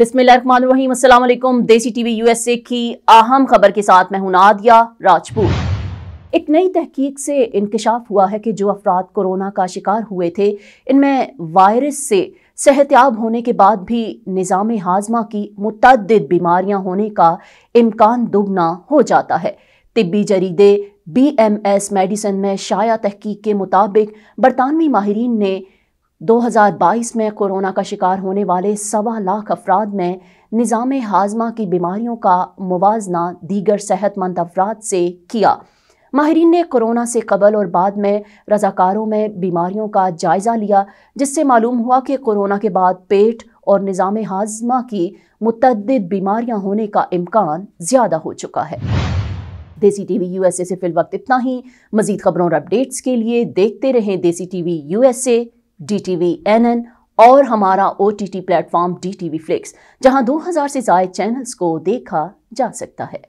बिस्मिल्लाहिर्रहमानिर्रहीम अस्सलाम वालेकुम देसी टीवी यूएसए की अहम खबर के साथ मैं हूं नादिया राजपूत एक नई तहकीक से इंकशाफ हुआ है कि जो अफराद कोरोना का शिकार हुए थे इनमें वायरस से सेहतियाब होने के बाद भी निज़ाम हाजमा की मुतद बीमारियां होने का इम्कान दुगना हो जाता है तिब्बी जरीदे बी एम एस मेडिसन में शाया तहकीक के मुताबिक बरतानवी माहरीन ने 2022 में कोरोना का शिकार होने वाले सवा लाख अफराद में निज़ाम हाजमा की बीमारियों का मुवजना दीगर सेहतमंद अफराद से किया माहरीन ने कोरोना से कबल और बाद में रजाकारों में बीमारियों का जायज़ा लिया जिससे मालूम हुआ कि कोरोना के बाद पेट और निज़ाम हाजमा की मतद बीमारियाँ होने का इम्कान ज़्यादा हो चुका है देसी टीवी यूएसए से फिल वक्त इतना ही मजीद खबरों और अपडेट्स के लिए देखते रहें Desi TV USA D T V N N और हमारा O T T platform D T V Flix जहाँ दो हज़ार से ज्यादा चैनल्स को देखा जा सकता है